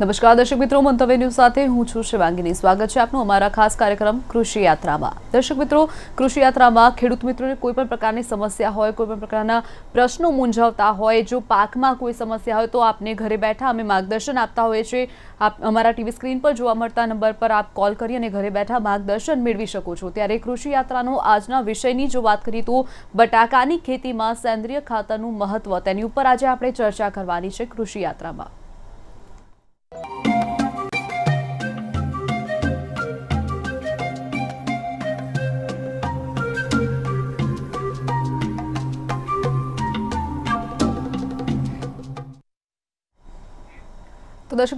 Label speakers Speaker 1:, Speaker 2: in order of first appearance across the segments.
Speaker 1: નમસ્કાર દર્શક મિત્રો મંતવ્ય ન્યૂઝ સાથે હું છું શિવાંગીની સ્વાગત છે આપનું અમારા ખાસ કાર્યક્રમ કૃષિ યાત્રામાં દર્શક મિત્રો કૃષિ યાત્રામાં ખેડૂત મિત્રોને કોઈપણ પ્રકારની સમસ્યા હોય કોઈપણ પ્રકારના પ્રશ્નો મૂંઝવતા હોય જો પાકમાં કોઈ સમસ્યા હોય તો આપને ઘરે બેઠા અમે માર્ગદર્શન આપતા હોઈએ છીએ આપ અમારા ટીવી સ્ક્રીન પર જોવા મળતા નંબર પર આપ કોલ કરી અને ઘરે બેઠા માર્ગદર્શન મેળવી શકો છો ત્યારે કૃષિ યાત્રાનો આજના વિષયની જો વાત કરીએ તો બટાકાની ખેતીમાં સેન્દ્રિય ખાતરનું મહત્વ તેની ઉપર આજે આપણે ચર્ચા કરવાની છે કૃષિ યાત્રામાં તો દર્શક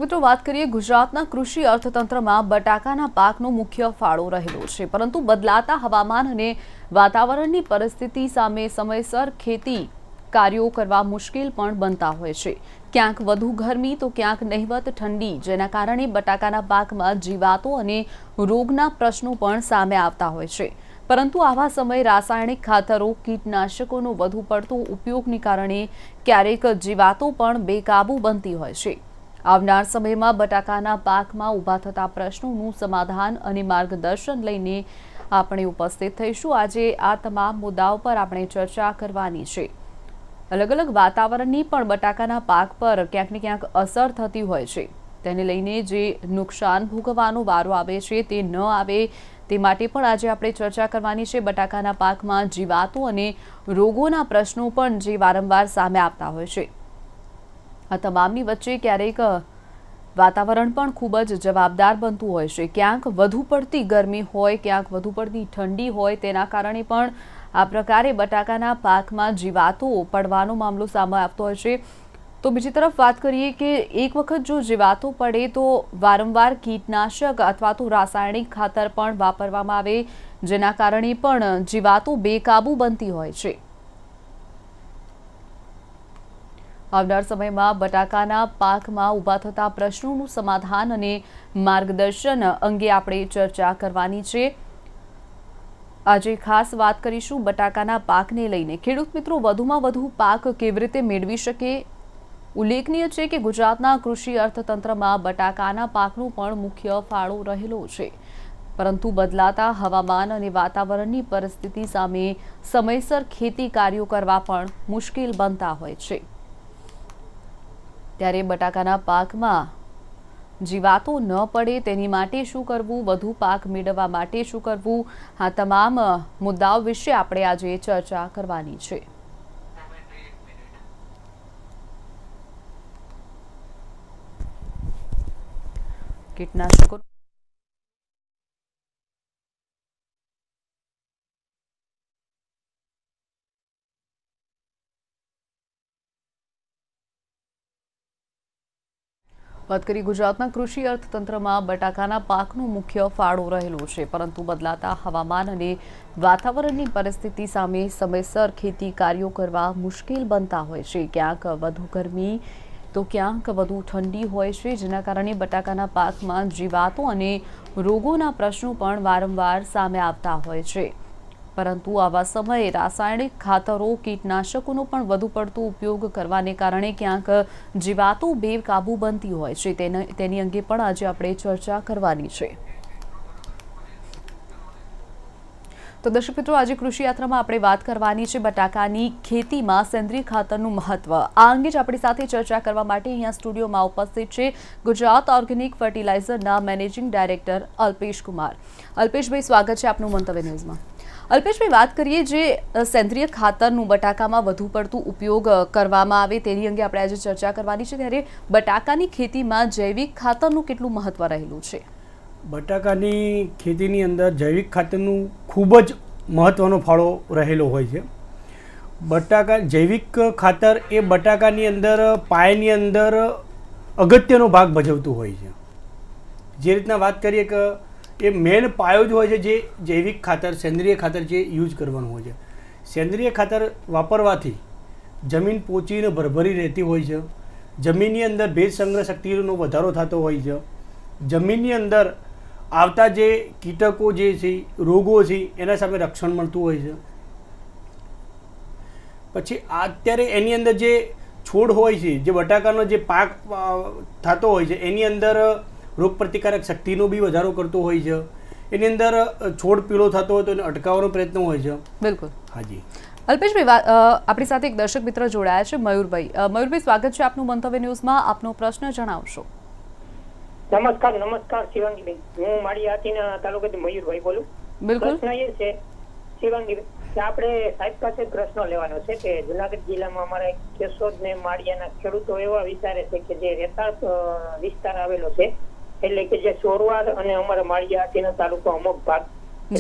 Speaker 1: મિત્રો વાત કરીએ ગુજરાતના કૃષિ અર્થતંત્રમાં બટાકાના પાકનો મુખ્ય ફાળો રહેલો છે પરંતુ બદલાતા હવામાન અને વાતાવરણની પરિસ્થિતિ સામે સમયસર ખેતી કાર્યો કરવા મુશ્કેલ પણ બનતા હોય છે ક્યાંક વધુ ગરમી તો ક્યાંક નહિવત ઠંડી જેના કારણે બટાકાના પાકમાં જીવાતો અને રોગના પ્રશ્નો પણ સામે આવતા હોય છે પરંતુ આવા સમયે રાસાયણિક ખાતરો કીટનાશકોનો વધુ પડતો ઉપયોગને કારણે ક્યારેક જીવાતો પણ બેકાબુ બનતી હોય છે આવનાર સમયમાં બટાકાના પાકમાં ઊભા થતા પ્રશ્નોનું સમાધાન અને માર્ગદર્શન લઈને આપણે ઉપસ્થિત થઈશું આજે આ તમામ મુદ્દાઓ પર આપણે ચર્ચા કરવાની છે અલગ અલગ વાતાવરણની પણ બટાકાના પાક પર ક્યાંક ને ક્યાંક અસર થતી હોય છે તેને લઈને જે નુકસાન ભોગવવાનો વારો આવે છે તે ન આવે તે માટે પણ આજે આપણે ચર્ચા કરવાની છે બટાકાના પાકમાં જીવાતો અને રોગોના પ્રશ્નો પણ જે વારંવાર સામે આવતા હોય છે આ તમામની વચ્ચે ક્યારેક વાતાવરણ પણ ખૂબ જ જવાબદાર બનતું હોય છે ક્યાંક વધુ પડતી ગરમી હોય ક્યાંક વધુ પડતી ઠંડી હોય તેના કારણે પણ આ પ્રકારે બટાકાના પાકમાં જીવાતો પડવાનો મામલો સામે આવતો હોય છે તો બીજી તરફ વાત કરીએ કે એક વખત જો જીવાતો પડે તો વારંવાર કીટનાશક અથવા તો રાસાયણિક ખાતર પણ વાપરવામાં આવે જેના કારણે પણ જીવાતો બેકાબુ બનતી હોય છે આવનાર સમયમાં બટાકાના પાકમાં ઊભા થતા પ્રશ્નોનું સમાધાન અને માર્ગદર્શન અંગે આપણે ચર્ચા કરવાની છે આજે ખાસ વાત કરીશું બટાકાના પાકને લઈને ખેડૂત મિત્રો વધુમાં વધુ પાક કેવી રીતે મેળવી શકે ઉલ્લેખનીય છે કે ગુજરાતના કૃષિ અર્થતંત્રમાં બટાકાના પાકનું પણ મુખ્ય ફાળો રહેલો છે પરંતુ બદલાતા હવામાન અને વાતાવરણની પરિસ્થિતિ સામે સમયસર ખેતી કાર્યો કરવા પણ મુશ્કેલ બનતા હોય છે ત્યારે બટાકાના પાકમાં જીવાતો ન પડે તેની માટે શું કરવું વધુ પાક મેળવવા માટે શું કરવું આ તમામ મુદ્દાઓ વિશે આપણે આજે ચર્ચા કરવાની છે કીટનાશકો વાત કરીએ ગુજરાતના કૃષિ અર્થતંત્રમાં બટાકાના પાકનું મુખ્ય ફાળો રહેલો છે પરંતુ બદલાતા હવામાન અને વાતાવરણની પરિસ્થિતિ સામે સમયસર ખેતી કાર્યો કરવા મુશ્કેલ બનતા હોય છે ક્યાંક વધુ ગરમી તો ક્યાંક વધુ ઠંડી હોય છે જેના કારણે બટાકાના પાકમાં જીવાતો અને રોગોના પ્રશ્નો પણ વારંવાર સામે આવતા હોય છે પરંતુ આવા સમયે રાસાયણિક ખાતરો કીટનાશકોનો પણ વધુ પડતો ઉપયોગ કરવાને કારણે ક્યાંક જીવાતો બેકાબુ બનતી હોય છે તેની અંગે પણ આજે આપણે ચર્ચા કરવાની છે તો દર્શક મિત્રો આજે કૃષિ યાત્રામાં આપણે વાત કરવાની છે બટાકાની ખેતીમાં સેન્દ્રિય ખાતરનું મહત્વ આ અંગે જ આપણી સાથે ચર્ચા કરવા માટે અહીંયા સ્ટુડિયોમાં ઉપસ્થિત છે ગુજરાત ઓર્ગેનિક ફર્ટિલાઇઝરના મેનેજિંગ ડાયરેક્ટર અલ્પેશ કુમાર અલ્પેશભાઈ સ્વાગત છે આપનું મંતવ્ય ન્યૂઝમાં અલ્પેશભાઈ વાત કરીએ જે સેન્દ્રિય ખાતરનું બટાકામાં વધુ પડતું ઉપયોગ કરવામાં આવે તેની અંગે આપણે આજે ચર્ચા કરવાની છે ત્યારે બટાકાની ખેતીમાં જૈવિક ખાતરનું કેટલું મહત્ત્વ રહેલું છે
Speaker 2: બટાકાની ખેતીની અંદર જૈવિક ખાતરનું ખૂબ જ મહત્ત્વનો ફાળો રહેલો હોય છે બટાકા જૈવિક ખાતર એ બટાકાની અંદર પાયાની અંદર અગત્યનો ભાગ ભજવતું હોય છે જે રીતના વાત કરીએ કે એ મેન પાયો જ હોય છે જે જૈવિક ખાતર સેન્દ્રિય ખાતર જે યુઝ કરવાનું હોય છે સેન્દ્રિય ખાતર વાપરવાથી જમીન પોચીને ભરભરી રહેતી હોય છે જમીનની અંદર ભેજ સંગ્રહ શક્તિનો વધારો થતો હોય છે જમીનની અંદર આવતા જે કીટકો જે છે રોગો છે એના સામે રક્ષણ મળતું હોય છે પછી અત્યારે એની અંદર જે છોડ હોય છે જે બટાકાનો જે પાક થતો હોય છે એની અંદર રોગપ્રતિકારક શક્તિનો બી વધારો કરતો હોય છે એની અંદર છોડ પીળો થતો હોય તો એને અટકાવવાનો પ્રયત્ન હોય છે બિલકુલ હાજી
Speaker 1: અલ્પેશભાઈ આપણી સાથે એક દર્શક મિત્ર જોડાયા છે મયુરભાઈ મયુરભાઈ સ્વાગત છે આપનું મંતવ્ય ન્યૂઝમાં આપનો પ્રશ્ન જણાવશો
Speaker 2: નમસ્કાર નમસ્કાર શિવાંગીબેન હું મારી આતીના તાલુકાથી મયુરભાઈ બોલું બિલકુલ પ્રશ્ન એ છે શિવાંગીબેન આપણે સાહેબ પાસે પ્રશ્ન લેવાનો છે કે જુનાગઢ જિલ્લામાં અમારે કેશોદ ને માળિયાના ખેડૂતો એવા વિચારે છે કે જે રેતાળ વિસ્તાર આવેલો છે એટલે કે જે સોરવાડ અને અમારા માળિયા તેના અમુક ભાગ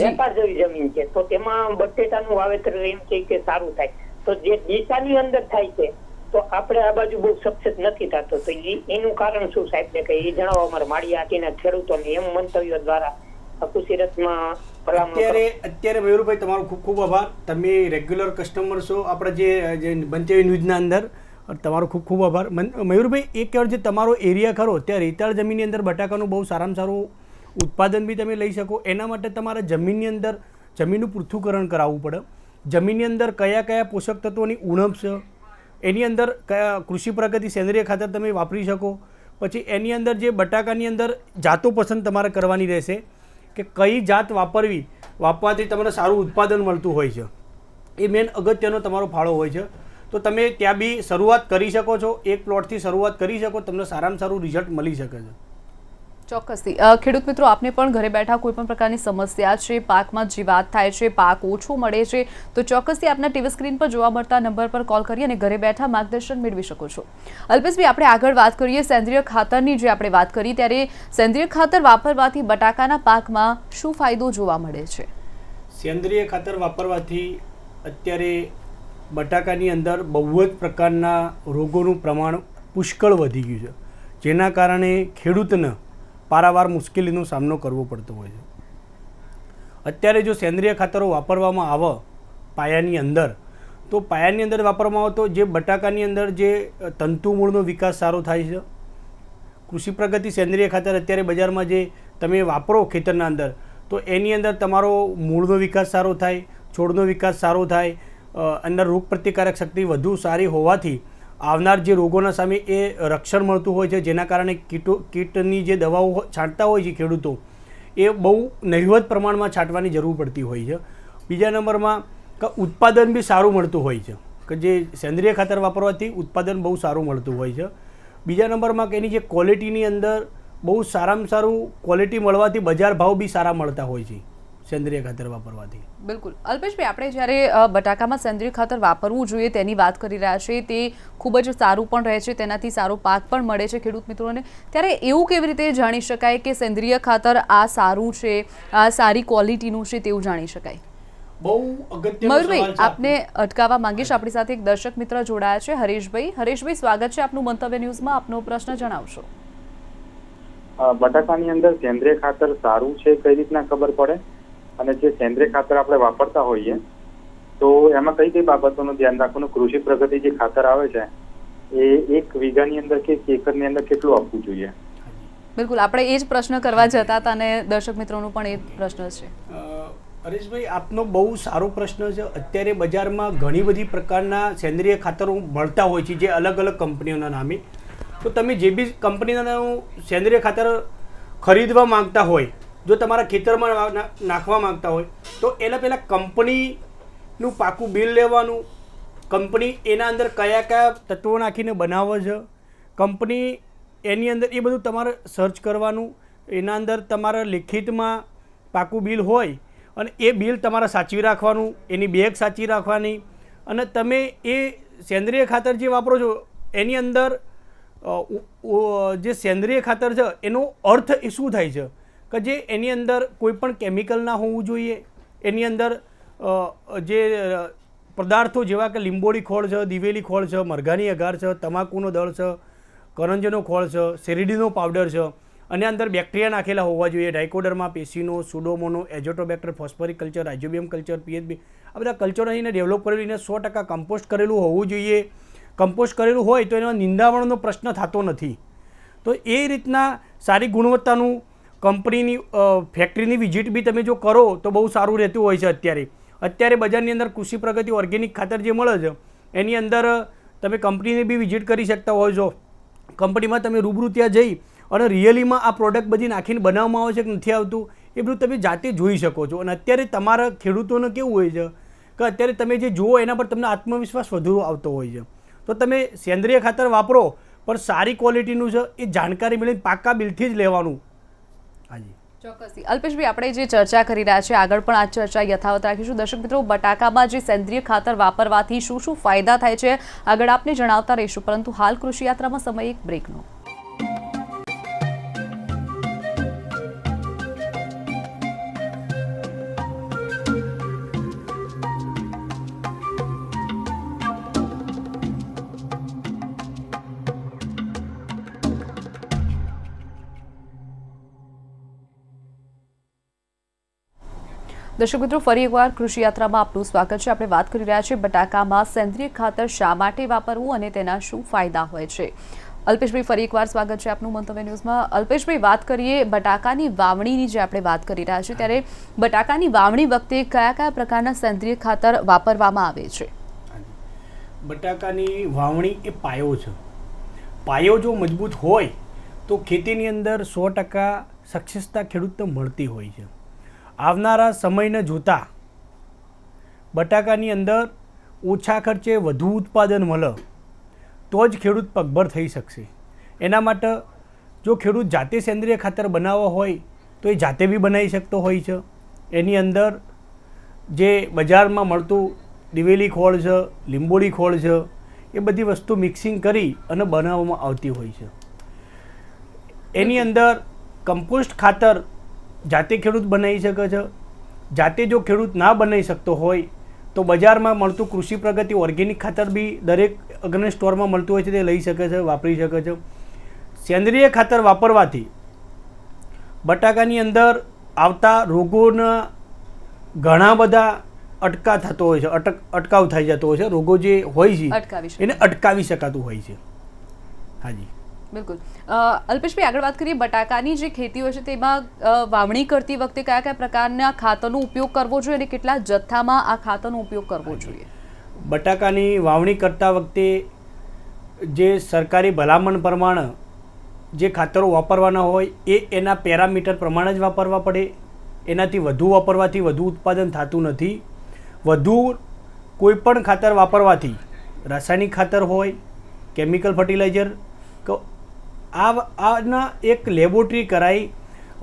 Speaker 2: વેપાર જેવી જમીન છે તો તેમાં બટેટાનું વાવેતર એમ છે કે સારું થાય તો જે દિશાની અંદર થાય છે તો આપણે આ બાજુ બહુ સક્સેસ નથી થતો તો એનું કારણ શું સાહેબ ને કઈ એ જણાવો અમારા માળિયા તેના ખેડૂતોને એમ મંતવ્યો દ્વારા અત્યારે અત્યારે મયુરભાઈ તમારો ખૂબ ખૂબ આભાર તમે રેગ્યુલર કસ્ટમર છો આપણે જે બનતી ન્યૂઝના અંદર તમારો ખૂબ ખૂબ આભાર મયુરભાઈ એક જે તમારો એરિયા ખરો ત્યાં રેતાળ જમીનની અંદર બટાકાનું બહુ સારામાં સારું ઉત્પાદન બી તમે લઈ શકો એના માટે તમારે જમીનની અંદર જમીનનું પૃથ્થુકરણ કરાવવું પડે જમીનની અંદર કયા કયા પોષક તત્વોની ઉણપ છે એની અંદર કયા કૃષિ પ્રગતિ સેન્દ્રિય ખાતર તમે વાપરી શકો પછી એની અંદર જે બટાકાની અંદર જાતો પસંદ તમારે કરવાની રહેશે કે કઈ જાત વાપરવી વાપરવાથી તમને સારું ઉત્પાદન મળતું હોય છે એ મેન અગત્યનો તમારો ફાળો હોય છે તો તમે ત્યાં બી શરૂઆત કરી શકો છો એક પ્લોટથી શરૂઆત કરી શકો તમને સારામાં સારું રિઝલ્ટ મળી શકે
Speaker 1: છે ચોક્કસથી ખેડૂત મિત્રો આપને પણ ઘરે બેઠા કોઈ પણ પ્રકારની સમસ્યા છે પાકમાં જીવાત થાય છે પાક ઓછો મળે છે તો ચોક્કસથી આપના ટીવી સ્ક્રીન પર જોવા મળતા નંબર પર કોલ કરી અને ઘરે બેઠા માર્ગદર્શન મેળવી શકો છો અલ્પેશભાઈ આપણે આગળ વાત કરીએ સેન્દ્રિય ખાતરની જે આપણે વાત કરી ત્યારે સેન્દ્રિય ખાતર વાપરવાથી બટાકાના પાકમાં શું ફાયદો જોવા મળે છે
Speaker 2: સેન્દ્રિય ખાતર વાપરવાથી અત્યારે બટાકાની અંદર બહુ જ પ્રકારના રોગોનું પ્રમાણ પુષ્કળ વધી ગયું છે જેના કારણે ખેડૂતને પારાવાર મુશ્કેલીનો સામનો કરવો પડતો હોય છે અત્યારે જો સેન્દ્રિય ખાતરો વાપરવામાં આવે પાયાની અંદર તો પાયાની અંદર વાપરવામાં આવે તો જે બટાકાની અંદર જે તંતુમૂળનો વિકાસ સારો થાય છે કૃષિ પ્રગતિ સેન્દ્રિય ખાતર અત્યારે બજારમાં જે તમે વાપરો ખેતરના અંદર તો એની અંદર તમારો મૂળનો વિકાસ સારો થાય છોડનો વિકાસ સારો થાય અંદર રોગપ્રતિકારક શક્તિ વધુ સારી હોવાથી આવનાર જે રોગોના સામે એ રક્ષણ મળતું હોય છે જેના કારણે કીટો કીટની જે દવાઓ છાંટતા હોય છે ખેડૂતો એ બહુ નહિવત પ્રમાણમાં છાંટવાની જરૂર પડતી હોય છે બીજા નંબરમાં કે ઉત્પાદન બી સારું મળતું હોય છે કે જે સેન્દ્રિય ખાતર વાપરવાથી ઉત્પાદન બહુ સારું મળતું હોય છે બીજા નંબરમાં કે એની જે ક્વોલિટીની અંદર બહુ સારામાં સારું ક્વોલિટી મળવાથી બજાર ભાવ બી સારા મળતા હોય છે સેન્દ્રિય ખાતર વાપરવાથી
Speaker 1: બિલકુલ અલ્પેશભાઈ આપણે જ્યારે બટાકામાં સેન્દ્રિય ખાતર વાપરવું જોઈએ તેની વાત કરી રહ્યા છે તે ખૂબ જ સારું પણ રહે છે તેનાથી સારો પાક પણ મળે છે ખેડૂત મિત્રોને ત્યારે એવું કેવી રીતે જાણી શકાય કે સેન્દ્રિય ખાતર આ સારું છે આ સારી ક્વોલિટીનું છે તેવું જાણી શકાય
Speaker 2: બહુ અગત્યનો સવાલ આપને
Speaker 1: અટકાવવા માંગીશ આપણી સાથે એક દર્શક મિત્ર જોડાયા છે હરેશભાઈ હરેશભાઈ સ્વાગત છે આપનું મંતવ્ય ન્યૂઝમાં આપનો પ્રશ્ન જણાવશો
Speaker 2: બટાકાની અંદર સેન્દ્રિય ખાતર સારું છે કઈ રીતના ખબર પડે અને જે સેન્દ્રિય ખાતર આપણે વાપરતા હોઈએ તો એમાં કઈ કઈ બાબતોનું ધ્યાન રાખવાનું કૃષિ પ્રગતિ જે ખાતર આવે છે એ એક વીઘાની અંદર કે એકરની અંદર કેટલું આપવું જોઈએ
Speaker 1: બિલકુલ આપણે એ જ પ્રશ્ન કરવા જતા હતા અને દર્શક મિત્રોનો પણ એ પ્રશ્ન છે
Speaker 2: હરેશભાઈ આપનો બહુ સારો પ્રશ્ન છે અત્યારે બજારમાં ઘણી બધી પ્રકારના સેન્દ્રિય ખાતરો મળતા હોય છે જે અલગ અલગ કંપનીઓના નામે તો તમે જે બી કંપનીના સેન્દ્રિય ખાતર ખરીદવા માંગતા હોય જો તમારા ખેતરમાં નાખવા માંગતા હોય તો એના પહેલાં કંપનીનું પાકું બિલ લેવાનું કંપની એના અંદર કયા કયા તત્વો નાખીને બનાવો છે કંપની એની અંદર એ બધું તમારે સર્ચ કરવાનું એના અંદર તમારા લિખિતમાં પાકું બિલ હોય અને એ બિલ તમારે સાચવી રાખવાનું એની બેગ સાચવી રાખવાની અને તમે એ સેન્દ્રિય ખાતર જે વાપરો છો એની અંદર જે સેન્દ્રિય ખાતર છે એનો અર્થ એ શું થાય છે કે જે એની અંદર કોઈપણ પણ કેમિકલ ના હોવું જોઈએ એની અંદર જે પદાર્થો જેવા કે લીંબોળી ખોળ છે દિવેલી ખોળ છે મરઘાની અઘાર છે તમાકુનો દળ છે કરંજનો ખોળ છે શેરડીનો પાવડર છે અને અંદર બેક્ટેરિયા નાખેલા હોવા જોઈએ ડાયકોડરમાં પેશીનો સુડોમોનો azotobacter phosphoric culture rhizobium culture PHB આ બધા કલ્ચર અહીંને ડેવલપ કરેલું સો ટકા કમ્પોસ્ટ કરેલું હોવું જોઈએ કમ્પોસ્ટ કરેલું હોય તો એનો નિંદાવણનો પ્રશ્ન થતો નથી તો એ રીતના સારી ગુણવત્તાનું કંપનીની ફેક્ટરીની વિઝિટ બી તમે જો કરો તો બહુ સારું રહેતું હોય છે અત્યારે અત્યારે બજારની અંદર કૃષિ પ્રગતિ ઓર્ગેનિક ખાતર જે મળે છે એની અંદર તમે કંપનીને બી વિઝિટ કરી શકતા હોય છો કંપનીમાં તમે રૂબરૂ ત્યાં જઈ અને રિયલીમાં આ પ્રોડક્ટ બધી નાખીને બનાવવામાં આવે છે કે નથી આવતું એ બધું તમે જાતે જોઈ શકો છો અને અત્યારે તમારા ખેડૂતોને કેવું હોય છે કે અત્યારે તમે જે જુઓ એના પર તમને આત્મવિશ્વાસ વધુ આવતો હોય છે તો તમે સેન્દ્રિય ખાતર વાપરો પણ સારી ક્વોલિટીનું છે એ જાણકારી મેળવીને પાકા બિલથી જ લેવાનું
Speaker 1: હાજી ચોક્કસથી અલ્પેશભાઈ આપણે જે ચર્ચા કરી રહ્યા છીએ આગળ પણ આ ચર્ચા યથાવત રાખીશું દર્શક મિત્રો બટાકામાં જે સેન્દ્રિય ખાતર વાપરવાથી શું શું ફાયદા થાય છે આગળ આપને જણાવતા રહીશું પરંતુ હાલ કૃષિયાત્રામાં સમય એક બ્રેકનો દર્શક મિત્રો ફરી એકવાર કૃષિયાત્રામાં યાત્રામાં આપનું સ્વાગત છે આપણે વાત કરી રહ્યા છીએ બટાકામાં સેન્દ્રિય ખાતર શા માટે વાપરવું અને તેના શું ફાયદા હોય છે અલ્પેશભાઈ ફરી એકવાર સ્વાગત છે આપનું મંતવ્ય ન્યૂઝમાં અલ્પેશભાઈ વાત કરીએ બટાકાની વાવણીની જે આપણે વાત કરી રહ્યા છીએ ત્યારે બટાકાની વાવણી વખતે કયા કયા પ્રકારના સેન્દ્રિય ખાતર વાપરવામાં આવે છે
Speaker 2: બટાકાની વાવણી એ પાયો છે પાયો જો મજબૂત હોય તો ખેતીની અંદર સો ટકા સક્સેસતા ખેડૂતને મળતી હોય છે આવનારા સમયને જોતાં બટાકાની અંદર ઓછા ખર્ચે વધુ ઉત્પાદન મળે તો જ ખેડૂત પગભર થઈ શકશે એના માટે જો ખેડૂત જાતે સેન્દ્રિય ખાતર બનાવવા હોય તો એ જાતે બી બનાવી શકતો હોય છે એની અંદર જે બજારમાં મળતું દિવેલી ખોળ છે લીંબોળી ખોળ છે એ બધી વસ્તુ મિક્સિંગ કરી અને બનાવવામાં આવતી હોય છે એની અંદર કમ્પોસ્ટ ખાતર જાતે ખેડૂત બનાવી શકે છે જાતે જો ખેડૂત ના બનાવી શકતો હોય તો બજારમાં મળતું કૃષિ પ્રગતિ ઓર્ગેનિક ખાતર બી દરેક અગ્રણી સ્ટોરમાં મળતું હોય છે તે લઈ શકે છે વાપરી શકે છે સેન્દ્રિય ખાતર વાપરવાથી બટાકાની અંદર આવતા રોગોના ઘણા બધા અટકા થતો હોય છે અટક અટકાવ થઈ જતો હોય છે રોગો જે હોય છે એને અટકાવી શકાતું હોય છે હાજી
Speaker 1: બિલકુલ અલ્પેશભાઈ આગળ વાત કરીએ બટાકાની જે ખેતી હોય છે તેમાં વાવણી કરતી વખતે કયા કયા પ્રકારના ખાતરનો ઉપયોગ કરવો જોઈએ અને કેટલા જથ્થામાં આ ખાતરનો ઉપયોગ કરવો જોઈએ
Speaker 2: બટાકાની વાવણી કરતા વખતે જે સરકારી ભલામણ પ્રમાણે જે ખાતરો વાપરવાના હોય એ એના પેરામીટર પ્રમાણે જ વાપરવા પડે એનાથી વધુ વાપરવાથી વધુ ઉત્પાદન થતું નથી વધુ કોઈપણ ખાતર વાપરવાથી રાસાયણિક ખાતર હોય કેમિકલ ફર્ટિલાઇઝર આ આના એક લેબોરેટરી કરાઈ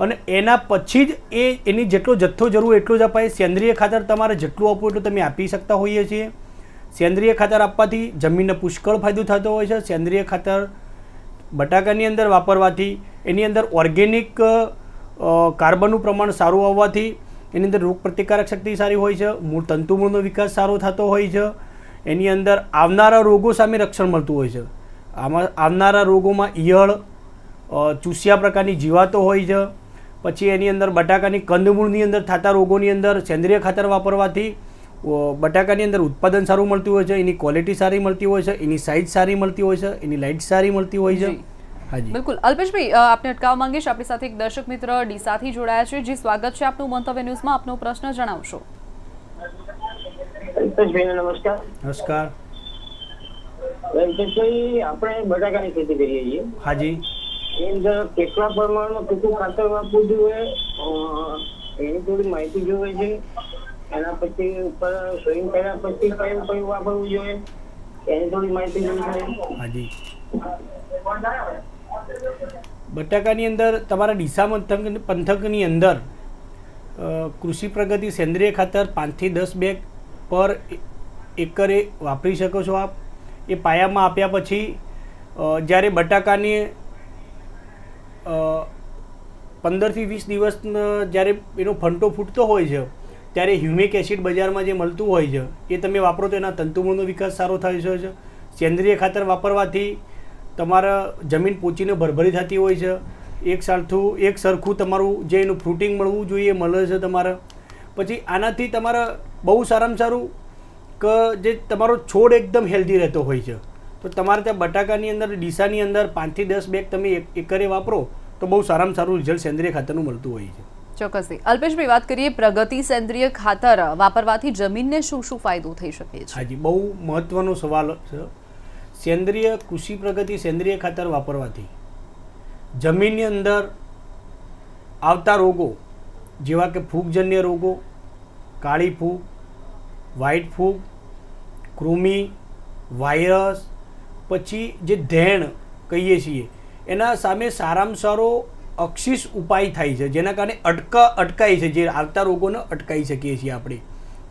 Speaker 2: અને એના પછી જ એ એની જેટલો જથ્થો જરૂર એટલો જ અપાય સેન્દ્રિય ખાતર તમારે જેટલું આપવું એટલું તમે આપી શકતા હોઈએ છીએ સેન્દ્રિય ખાતર આપવાથી જમીનને પુષ્કળ ફાયદો થતો હોય છે સેન્દ્રિય ખાતર બટાકાની અંદર વાપરવાથી એની અંદર ઓર્ગેનિક કાર્બનનું પ્રમાણ સારું આવવાથી એની અંદર રોગ પ્રતિકારક શક્તિ સારી હોય છે મૂળ તંતુમૂળનો વિકાસ સારો થતો હોય છે એની અંદર આવનારા રોગો સામે રક્ષણ મળતું હોય છે આમાં આવનારા રોગોમાં ઈયળ ચૂસ્યા પ્રકારની જીવાતો હોય છે પછી એની અંદર બટાકાની કંદમૂળની અંદર થતા રોગોની અંદર સેન્દ્રિય ખાતર વાપરવાથી બટાકાની અંદર ઉત્પાદન સારું મળતું હોય છે એની ક્વોલિટી સારી મળતી હોય છે એની સાઇઝ સારી મળતી હોય છે એની લાઇટ સારી મળતી હોય છે હાજી
Speaker 1: બિલકુલ અલ્પેશભાઈ આપને અટકાવવા માંગીશ આપણી સાથે એક દર્શક મિત્ર ડીસાથી જોડાયા છે જે સ્વાગત છે આપનું મંતવ્ય ન્યૂઝમાં આપનો પ્રશ્ન જણાવશો
Speaker 2: અલ્પેશભાઈ નમસ્કાર નમસ્કાર આપણે બટાકાની ખેતી કરીએ છીએ હાજી એની અંદર કેટલા પ્રમાણમાં કેટલું ખાતર વાપરવું જોઈએ એની થોડી માહિતી જોઈએ છે એના પછી ઉપર સોઈંગ પછી વાપરવું જોઈએ એની થોડી માહિતી જોઈએ હાજી બટાકાની અંદર તમારા ડીસા પંથક પંથકની અંદર કૃષિ પ્રગતિ સેન્દ્રિય ખાતર પાંચથી દસ બેગ પર એકરે વાપરી શકો છો આપ એ પાયામાં આપ્યા પછી જ્યારે બટાકાને પંદરથી વીસ દિવસ જ્યારે એનો ફંટો ફૂટતો હોય છે ત્યારે હ્યુમિક એસિડ બજારમાં જે મળતું હોય છે એ તમે વાપરો તો એના તંતુમૂળનો વિકાસ સારો થાય છે સેન્દ્રિય ખાતર વાપરવાથી તમારા જમીન પોચીને ભરભરી થતી હોય છે એક સરખું એક સરખું તમારું જે એનું ફ્રૂટિંગ મળવું જોઈએ મળે છે તમારે પછી આનાથી તમારા બહુ સારામાં સારું કે જે તમારો છોડ એકદમ હેલ્ધી રહેતો હોય છે તો તમારે ત્યાં બટાકાની અંદર ડીસાની અંદર પાંચથી દસ બેગ તમે એકરે વાપરો તો બહુ સારામાં સારું રિઝલ્ટ સેન્દ્રિય ખાતરનું મળતું હોય
Speaker 1: છે ચોક્કસથી અલ્પેશભાઈ વાત કરીએ પ્રગતિ સેન્દ્રિય ખાતર વાપરવાથી જમીનને શું શું ફાયદો થઈ શકે છે
Speaker 2: હાજી બહુ મહત્ત્વનો સવાલ છે સેન્દ્રિય કૃષિ પ્રગતિ સેન્દ્રિય ખાતર વાપરવાથી જમીનની અંદર આવતા રોગો જેવા કે ફૂગજન્ય રોગો કાળી ફૂગ વ્હાઇટ ફૂગ કૃમિ વાયરસ પછી જે ધેણ કહીએ છીએ એના સામે સારામાં સારો અક્ષિસ ઉપાય થાય છે જેના કારણે અટકા અટકાય છે જે આવતા રોગોને અટકાવી શકીએ છીએ આપણે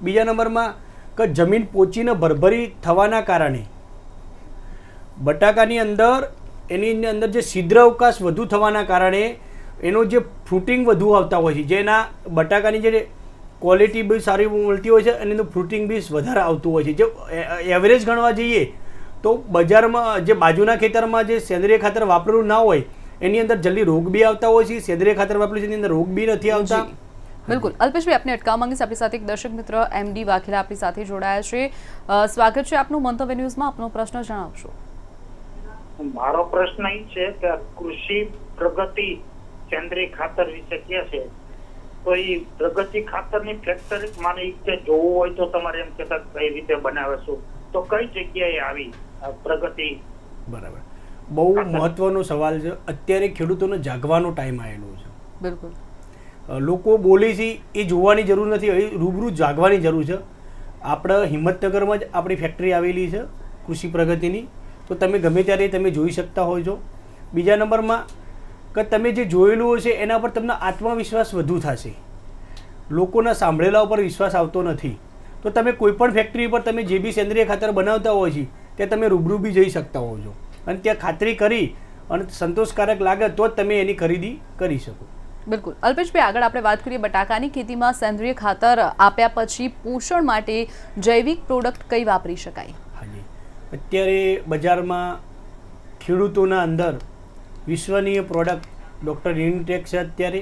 Speaker 2: બીજા નંબરમાં કે જમીન પોચીને ભરભરી થવાના કારણે બટાકાની અંદર એની અંદર જે છિદ્ર વધુ થવાના કારણે એનો જે ફ્રૂટિંગ વધુ આવતા હોય છે જેના બટાકાની જે ક્વોલિટી બી સારી મળતી હોય છે અને એનું ફ્રુટિંગ બી વધારે આવતું હોય છે જે એવરેજ ગણવા જઈએ તો બજારમાં જે બાજુના ખેતરમાં જે સેન્દ્રિય ખાતર વાપરવું ના હોય એની અંદર જલ્દી રોગ બી આવતા હોય છે સેન્દ્રિય ખાતર વાપરેલું છે એની અંદર રોગ બી નથી આવતા
Speaker 1: બિલકુલ અલ્પેશભાઈ આપને અટકાવવા માંગીશ આપણી સાથે એક દર્શક મિત્ર એમડી વાઘેલા આપણી સાથે જોડાયા છે સ્વાગત છે આપનું મંતવ્ય ન્યૂઝમાં આપનો પ્રશ્ન જણાવશો
Speaker 2: મારો પ્રશ્ન એ છે કે કૃષિ પ્રગતિ સેન્દ્રિય ખાતર વિશે કે છે કોઈ પ્રગતિ ખાતરની ફેક્ટરી મારે ઈચ્છે જોવું હોય તો તમારે એમ કહેતા કઈ રીતે બનાવે તો કઈ જગ્યાએ આવી પ્રગતિ બરાબર બહુ મહત્વનો સવાલ છે અત્યારે ખેડૂતોને જાગવાનો ટાઈમ આવેલો છે બિલકુલ લોકો બોલી છે એ જોવાની જરૂર નથી હવે રૂબરૂ જાગવાની જરૂર છે આપણા હિંમતનગરમાં જ આપણી ફેક્ટરી આવેલી છે કૃષિ પ્રગતિની તો તમે ગમે ત્યારે તમે જોઈ શકતા હોય છો બીજા નંબરમાં કે તમે જે જોયેલું હશે એના પર તમને આત્મવિશ્વાસ વધુ થશે લોકોના સાંભળેલા ઉપર વિશ્વાસ આવતો નથી તો તમે કોઈપણ ફેક્ટરી પર તમે જે બી સેન્દ્રિય ખાતર બનાવતા હોય છે ત્યાં તમે રૂબરૂ બી જઈ શકતા હોવ છો અને ત્યાં ખાતરી કરી અને સંતોષકારક લાગે તો જ તમે એની ખરીદી કરી શકો
Speaker 1: બિલકુલ અલ્પેશભાઈ આગળ આપણે વાત કરીએ બટાકાની ખેતીમાં સેન્દ્રિય ખાતર આપ્યા પછી પોષણ માટે જૈવિક પ્રોડક્ટ કઈ વાપરી શકાય હાજી
Speaker 2: અત્યારે બજારમાં ખેડૂતોના અંદર વિશ્વનીય પ્રોડક્ટ ડૉક્ટર યુનિટેક છે અત્યારે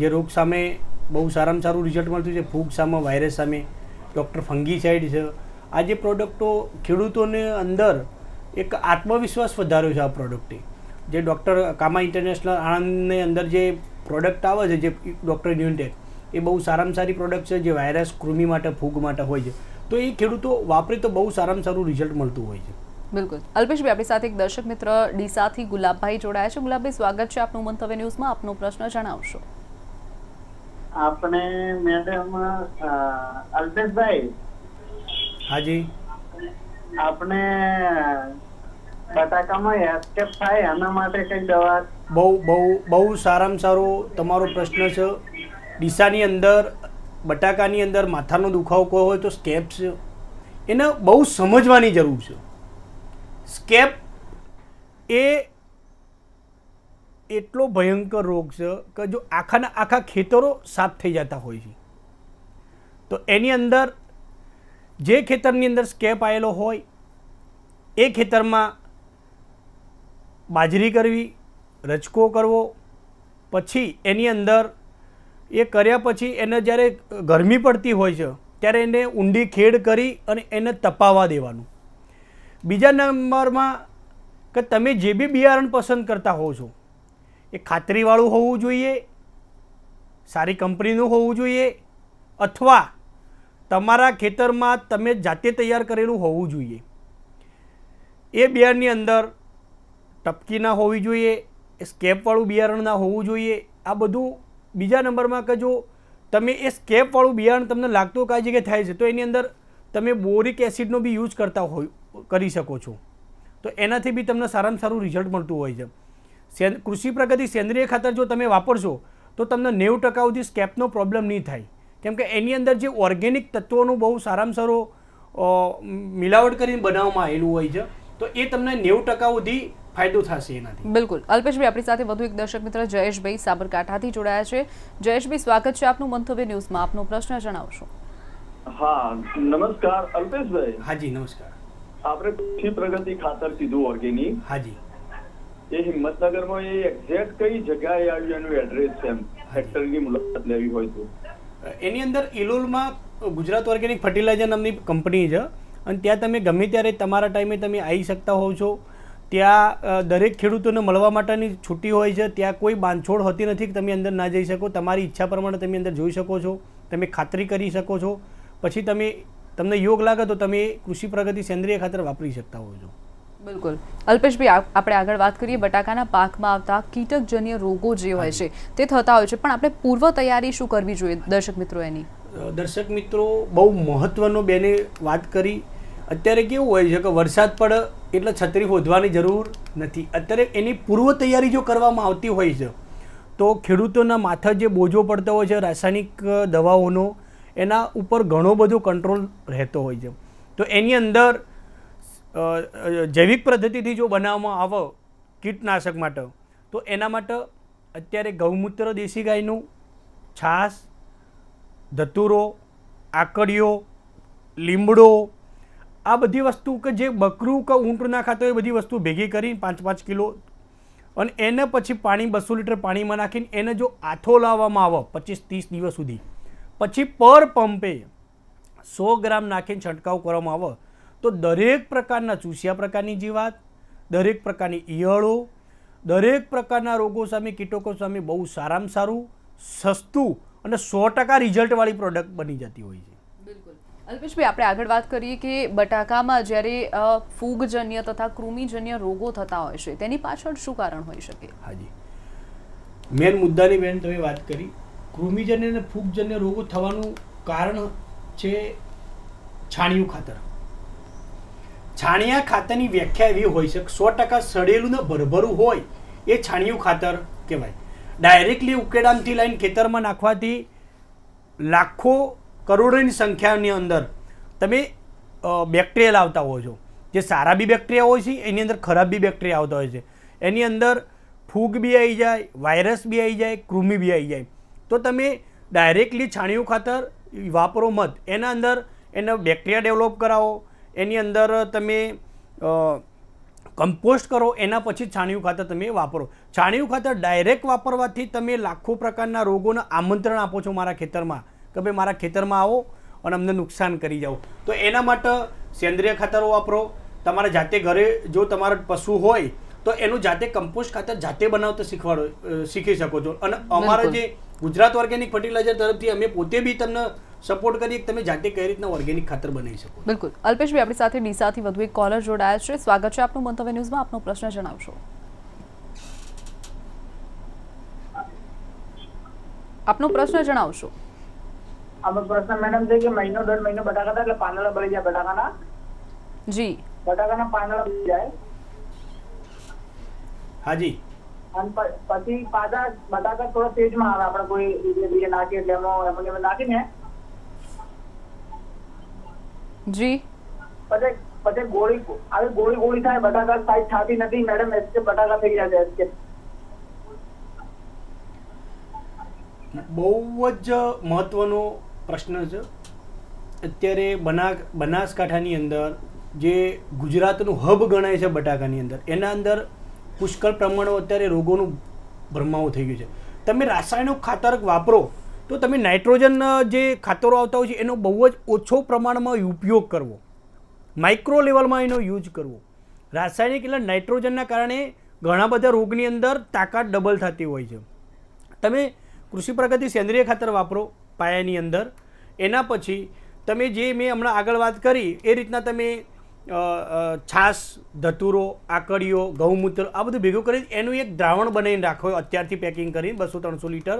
Speaker 2: જે રોગ સામે બહુ સારામાં સારું રિઝલ્ટ મળતું છે ફૂગ સામે વાયરસ સામે ડૉક્ટર ફંગીસાઇડ છે આ જે પ્રોડક્ટો ખેડૂતોને અંદર એક આત્મવિશ્વાસ વધાર્યો છે આ પ્રોડક્ટે જે ડૉક્ટર કામા ઇન્ટરનેશનલ આણંદને અંદર જે પ્રોડક્ટ આવે છે જે ડૉક્ટર યુનિટેક એ બહુ સારામાં સારી પ્રોડક્ટ છે જે વાયરસ કૃમિ માટે ફૂગ માટે હોય છે તો એ ખેડૂતો વાપરે તો બહુ સારામાં સારું રિઝલ્ટ મળતું હોય છે
Speaker 1: બિલકુલ અલ્પેશભાઈ આપણી સાથે એક દર્શક મિત્ર ડીસાથી ગુલાબભાઈ જોડાયા છે ગુલાબભાઈ સ્વાગત છે આપનું મંતવ્ય ન્યૂઝમાં આપનો પ્રશ્ન
Speaker 2: જણાવશો આપણે મેડમ અલ્પેશભાઈ હાજી આપણે બટાકામાં એસ્કેપ થાય એના માટે કઈ દવા બહુ બહુ બહુ સારામાં સારો તમારો પ્રશ્ન છે ડીસાની અંદર બટાકાની અંદર માથાનો દુખાવો કહો હોય તો સ્કેપ્સ એને બહુ સમજવાની જરૂર છે સ્કેપ એ એટલો ભયંકર રોગ છે કે જો આખાના આખા ખેતરો સાફ થઈ જતા હોય છે તો એની અંદર જે ખેતરની અંદર સ્કેપ આવેલો હોય એ ખેતરમાં બાજરી કરવી રચકો કરવો પછી એની અંદર એ કર્યા પછી એને જ્યારે ગરમી પડતી હોય છે ત્યારે એને ઊંડી ખેડ કરી અને એને તપાવવા દેવાનું બીજા નંબરમાં કે તમે જે બી બિયારણ પસંદ કરતા હોવ છો એ ખાતરીવાળું હોવું જોઈએ સારી કંપનીનું હોવું જોઈએ અથવા તમારા ખેતરમાં તમે જાતે તૈયાર કરેલું હોવું જોઈએ એ બિયારણની અંદર ટપકી ના હોવી જોઈએ સ્કેપવાળું બિયારણ ના હોવું જોઈએ આ બધું બીજા નંબરમાં કે જો તમે એ સ્કેપવાળું બિયારણ તમને લાગતું કાય જગ્યાએ થાય છે તો એની અંદર તમે બોરિક એસિડનો બી યુઝ કરતા હોય કરી શકો છો તો એનાથી બી તમને સારામાં સારું રિઝલ્ટ મળતું હોય છે કૃષિ પ્રગતિ સેન્દ્રિય ખાતર જો તમે વાપરશો તો તમને નેવું ટકા સુધી સ્કેપનો પ્રોબ્લેમ નહીં થાય કેમ કે એની અંદર જે ઓર્ગેનિક તત્વોનું બહુ સારામાં સારો મિલાવટ કરીને બનાવવામાં આવેલું હોય છે તો એ તમને નેવું ટકા સુધી ફાયદો થશે એનાથી
Speaker 1: બિલકુલ અલ્પેશભાઈ આપણી સાથે વધુ એક દર્શક મિત્ર જયેશભાઈ સાબરકાંઠાથી જોડાયા છે જયેશભાઈ સ્વાગત છે આપનું મંતવ્ય ન્યૂઝમાં આપનો પ્રશ્ન જણાવશો
Speaker 2: હા નમસ્કાર અલ્પેશભાઈ હાજી નમસ્કાર આપણે પછી પ્રગતિ ખાતર કીધું ઓર્ગેનિક હાજી એ હિંમતનગરમાં એ એક્ઝેક્ટ કઈ જગ્યાએ આવ્યું એનું એડ્રેસ છે એમ ફેક્ટરીની મુલાકાત લેવી હોય તો એની અંદર ઇલોલમાં ગુજરાત ઓર્ગેનિક ફર્ટિલાઇઝર નામની કંપની છે અને ત્યાં તમે ગમે ત્યારે તમારા ટાઈમે તમે આવી શકતા હોવ છો ત્યાં દરેક ખેડૂતોને મળવા માટેની છૂટી હોય છે ત્યાં કોઈ બાંધછોડ હોતી નથી કે તમે અંદર ના જઈ શકો તમારી ઈચ્છા પ્રમાણે તમે અંદર જોઈ શકો છો તમે ખાતરી કરી શકો છો પછી તમે તમને યોગ લાગે તો તમે કૃષિ પ્રગતિ સેન્દ્રિય ખાતર વાપરી શકતા હો છો બિલકુલ
Speaker 1: અલ્પેશભાઈ આપણે આગળ વાત કરીએ બટાકાના પાકમાં આવતા કીટકજન્ય રોગો જે હોય છે તે થતા હોય છે પણ આપણે પૂર્વ તૈયારી શું કરવી જોઈએ દર્શક મિત્રો એની
Speaker 2: દર્શક મિત્રો બહુ મહત્વનો બેને વાત કરી અત્યારે કેવું હોય છે કે વરસાદ પડે એટલે છત્રી હોદવાની જરૂર નથી અત્યારે એની પૂર્વ તૈયારી જો કરવામાં આવતી હોય છે તો ખેડૂતોના માથા જે બોજો પડતો હોય છે રાસાયણિક દવાઓનો એના ઉપર ઘણો બધો કંટ્રોલ રહેતો હોય છે તો એની અંદર જૈવિક પદ્ધતિથી જો બનાવવામાં આવે કીટનાશક માટે તો એના માટે અત્યારે ગૌમૂત્ર દેશી ગાયનું છાસ ધતુરો આકડીઓ લીમડો આ બધી વસ્તુ કે જે બકરું કે ઊંટ ના ખાતો એ બધી વસ્તુ ભેગી કરી પાંચ પાંચ કિલો અને એને પછી પાણી બસો લીટર પાણીમાં નાખીને એને જો આથો લાવવામાં આવે પચીસ ત્રીસ દિવસ સુધી પછી પર પંપે સો ગ્રામ નાખીને છંટકાવ કરવામાં આવે તો દરેક પ્રકારના ચૂસિયા પ્રકારની જીવાત દરેક પ્રકારની ઈયળો દરેક પ્રકારના રોગો સામે કીટકો સામે બહુ સારામાં સારું સસ્તું અને સો ટકા રિઝલ્ટવાળી પ્રોડક્ટ બની જતી હોય છે
Speaker 1: બિલકુલ અલ્પેશભાઈ આપણે આગળ વાત કરીએ કે બટાકામાં જ્યારે ફૂગજન્ય તથા કૃમિજન્ય રોગો થતા હોય છે તેની પાછળ શું કારણ હોઈ શકે
Speaker 2: હાજી મેન મુદ્દાની બેન તમે વાત કરી કૃમિજન્ય અને ફૂગજન્ય રોગો થવાનું કારણ છે છાણિયું ખાતર છાણિયા ખાતરની વ્યાખ્યા એવી હોય છે સો ટકા સડેલું ને ભરભરું હોય એ છાણિયું ખાતર કહેવાય ડાયરેક્ટલી ઉકેડામથી લઈને ખેતરમાં નાખવાથી લાખો કરોડોની સંખ્યાની અંદર તમે બેક્ટેરિયા લાવતા હોવ છો જે સારા બી બેક્ટેરિયા હોય છે એની અંદર ખરાબ બી બેક્ટેરિયા આવતા હોય છે એની અંદર ફૂગ બી આવી જાય વાયરસ બી આવી જાય કૃમિ બી આવી જાય તો તમે ડાયરેક્ટલી છાણિયું ખાતર વાપરો મત એના અંદર એને બેક્ટેરિયા ડેવલપ કરાવો એની અંદર તમે કમ્પોસ્ટ કરો એના પછી છાણિયું ખાતર તમે વાપરો છાણિયું ખાતર ડાયરેક્ટ વાપરવાથી તમે લાખો પ્રકારના રોગોને આમંત્રણ આપો છો મારા ખેતરમાં કે ભાઈ મારા ખેતરમાં આવો અને અમને નુકસાન કરી જાઓ તો એના માટે સેન્દ્રિય ખાતરો વાપરો તમારા જાતે ઘરે જો તમારો પશુ હોય તો એનું જાતે કમ્પોસ્ટ ખાતર જાતે બનાવતા શીખવાડો શીખી શકો છો અને અમારા જે ગુજરાત ઓર્ગેનિક ફર્ટિલાઇઝર તરફથી અમે પોતે બી તમને સપોર્ટ કરી તમે જાતે કઈ રીતના ઓર્ગેનિક ખાતર બનાવી શકો
Speaker 1: બિલકુલ અલ્પેશભાઈ આપણી સાથે ડીસાથી વધુ એક કોલર જોડાયા છે સ્વાગત છે આપનું મંતવ્ય ન્યૂઝમાં આપનો પ્રશ્ન જણાવશો
Speaker 2: આપનો પ્રશ્ન જણાવશો આપણો પ્રશ્ન મેડમ છે કે મહિનો દર મહિનો બટાકા એટલે પાંદડા બળી જાય બટાકાના જી બટાકાના પાંદડા બળી જાય હાજી અને પછી પાછા બટાકા થોડા તેજમાં આવે આપડે કોઈ બીજે નાખીએ એટલે એમનો એમને નાખીને જી પછી પછી ગોળી આવી ગોળી ગોળી થાય બટાકા સાઈઝ થતી નથી મેડમ એટલે બટાકા થઈ ગયા છે બહુ જ મહત્વનો પ્રશ્ન છે અત્યારે બના બનાસકાંઠાની અંદર જે ગુજરાતનું હબ ગણાય છે બટાકાની અંદર એના અંદર પુષ્કળ પ્રમાણમાં અત્યારે રોગોનું ભ્રમાવું થઈ ગયું છે તમે રાસાયણિક ખાતર વાપરો તો તમે નાઇટ્રોજન જે ખાતરો આવતા હોય છે એનો બહુ જ ઓછો પ્રમાણમાં ઉપયોગ કરવો માઇક્રો લેવલમાં એનો યુઝ કરવો રાસાયણિક એટલે નાઇટ્રોજનના કારણે ઘણા બધા રોગની અંદર તાકાત ડબલ થતી હોય છે તમે કૃષિ પ્રગતિ સેન્દ્રિય ખાતર વાપરો પાયાની અંદર એના પછી તમે જે મેં હમણાં આગળ વાત કરી એ રીતના તમે છાસ ધતુરો આકડીઓ ગૌમૂત્ર આ બધું ભેગું કરી એનું એક દ્રાવણ બનાવીને રાખો અત્યારથી પેકિંગ કરીને બસો ત્રણસો લીટર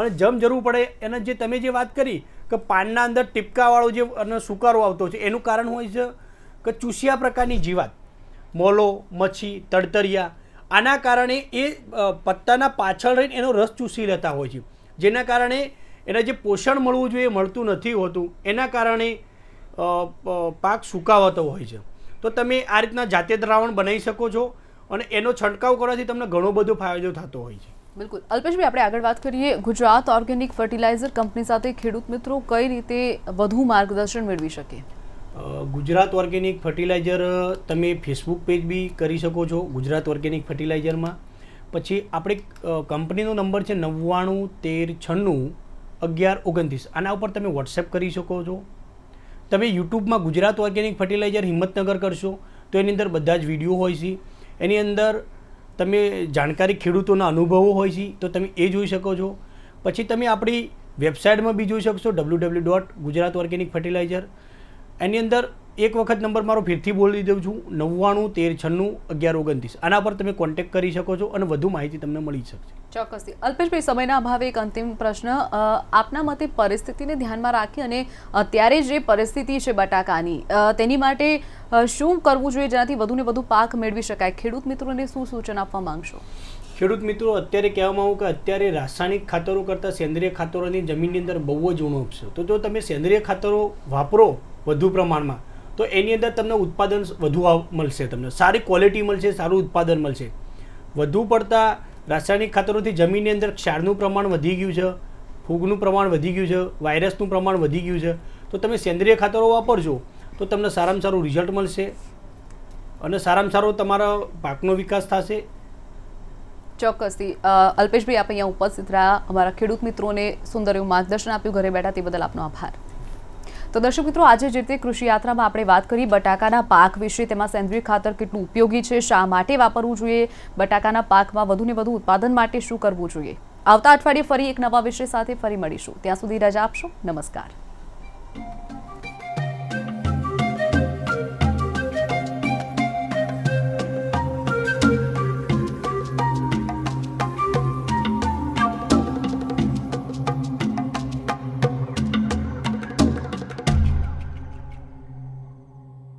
Speaker 2: અને જમ જરૂર પડે એને જે તમે જે વાત કરી કે પાનના અંદર ટીપકાવાળો જે અને સુકારો આવતો છે એનું કારણ હોય છે કે ચૂસિયા પ્રકારની જીવાત મોલો મચ્છી તડતરિયા આના કારણે એ પત્તાના પાછળ રહીને એનો રસ ચૂસી લેતા હોય છે જેના કારણે એને જે પોષણ મળવું જોઈએ મળતું નથી હોતું એના કારણે પાક સુકાવતો હોય છે તો તમે આ રીતના જાતે દ્રાવણ બનાવી શકો છો અને એનો છંટકાવ કરવાથી તમને ઘણો બધો ફાયદો થતો હોય છે
Speaker 1: બિલકુલ અલ્પેશભાઈ આપણે આગળ વાત કરીએ ગુજરાત ઓર્ગેનિક ફર્ટિલાઇઝર કંપની સાથે ખેડૂત મિત્રો કઈ રીતે વધુ માર્ગદર્શન
Speaker 2: મેળવી શકે ગુજરાત ઓર્ગેનિક ફર્ટિલાઇઝર તમે ફેસબુક પેજ બી કરી શકો છો ગુજરાત ઓર્ગેનિક ફર્ટિલાઇઝરમાં પછી આપણે કંપનીનો નંબર છે નવ્વાણું તેર છન્નું અગિયાર ઓગણત્રીસ આના ઉપર તમે વોટ્સએપ કરી શકો છો તમે યુટ્યુબમાં ગુજરાત ઓર્ગેનિક ફર્ટિલાઇઝર હિંમતનગર કરશો તો એની અંદર બધા જ વિડીયો હોય છે એની અંદર તમે જાણકારી ખેડૂતોના અનુભવો હોય છે તો તમે એ જોઈ શકો છો પછી તમે આપણી વેબસાઇટમાં બી જોઈ શકશો W W dot Gujarat organic fertilizer એની અંદર એક વખત નંબર મારો ફરીથી બોલી દઉં છું નવ્વાણું તેર છન્નું અગિયાર ઓગણત્રીસ આના પર તમે કોન્ટેક્ટ કરી શકો છો અને વધુ માહિતી તમને મળી શકશે
Speaker 1: ચોક્કસથી અલ્પેશભાઈ સમયના અભાવે એક અંતિમ પ્રશ્ન આપના મતે પરિસ્થિતિને ધ્યાનમાં રાખી અને અત્યારે જે પરિસ્થિતિ છે બટાકાની તેની માટે શું કરવું જોઈએ જેનાથી વધુને વધુ પાક મેળવી શકાય ખેડૂત મિત્રોને શું સૂચન આપવા માંગશો
Speaker 2: ખેડૂત મિત્રો અત્યારે કહેવામાં આવું કે અત્યારે રાસાયણિક ખાતરો કરતાં સેન્દ્રિય ખાતરોની જમીનની અંદર બહુ જ ઊણપ ઉપશે તો જો તમે સેન્દ્રિય ખાતરો વાપરો વધુ પ્રમાણમાં તો એની અંદર તમને ઉત્પાદન વધુ મળશે તમને સારી ક્વોલિટી મળશે સારું ઉત્પાદન મળશે વધુ પડતા રાસાયણિક ખાતરોથી જમીનની અંદર ક્ષારનું પ્રમાણ વધી ગયું છે ફૂગનું પ્રમાણ વધી ગયું છે વાયરસનું પ્રમાણ વધી ગયું છે તો તમે સેન્દ્રિય ખાતરો વાપરજો તો તમને સારામાં સારું રિઝલ્ટ મળશે અને સારામાં સારો તમારા પાકનો વિકાસ થશે
Speaker 1: ચોક્કસથી અલ્પેશભાઈ આપણે અહીંયા ઉપસ્થિત રહ્યા અમારા ખેડૂત મિત્રોને સુંદર એવું માર્ગદર્શન આપ્યું ઘરે બેઠા તે બદલ આપનો આભાર તો દર્શક મિત્રો આજે જે રીતે કૃષિ યાત્રામાં આપણે વાત કરી બટાકાના પાક વિશે તેમાં સેન્દ્રિય ખાતર કેટલું ઉપયોગી છે શા માટે વાપરવું જોઈએ બટાકાના પાકમાં વધુને વધુ ઉત્પાદન માટે શું કરવું જોઈએ આવતા અઠવાડિયે ફરી એક નવા વિષય સાથે ફરી મળીશું ત્યાં સુધી રજા આપશો નમસ્કાર